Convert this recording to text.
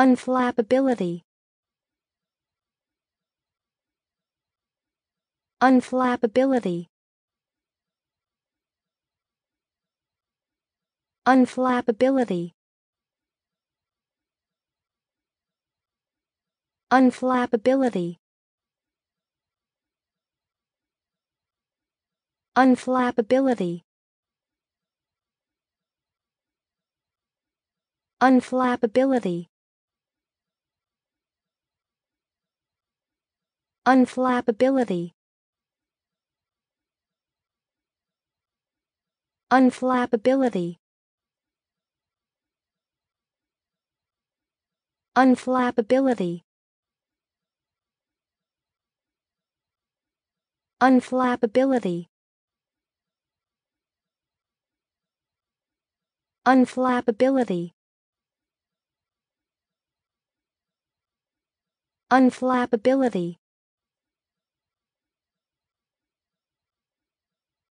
Unflappability. Unflappability. Unflappability. Unflappability. Unflappability. Unflappability. Unflappability. Unflappability. Unflappability. Unflappability. Unflappability. Unflappability.